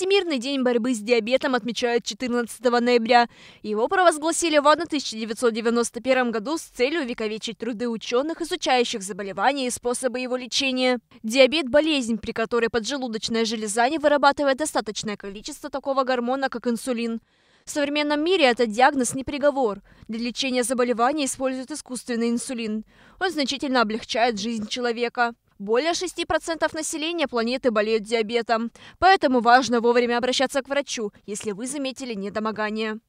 Всемирный день борьбы с диабетом отмечают 14 ноября. Его провозгласили в 1991 году с целью увековечить труды ученых, изучающих заболевание и способы его лечения. Диабет – болезнь, при которой поджелудочная железа не вырабатывает достаточное количество такого гормона, как инсулин. В современном мире этот диагноз не приговор. Для лечения заболевания используют искусственный инсулин. Он значительно облегчает жизнь человека. Более 6% населения планеты болеют диабетом, поэтому важно вовремя обращаться к врачу, если вы заметили недомогание.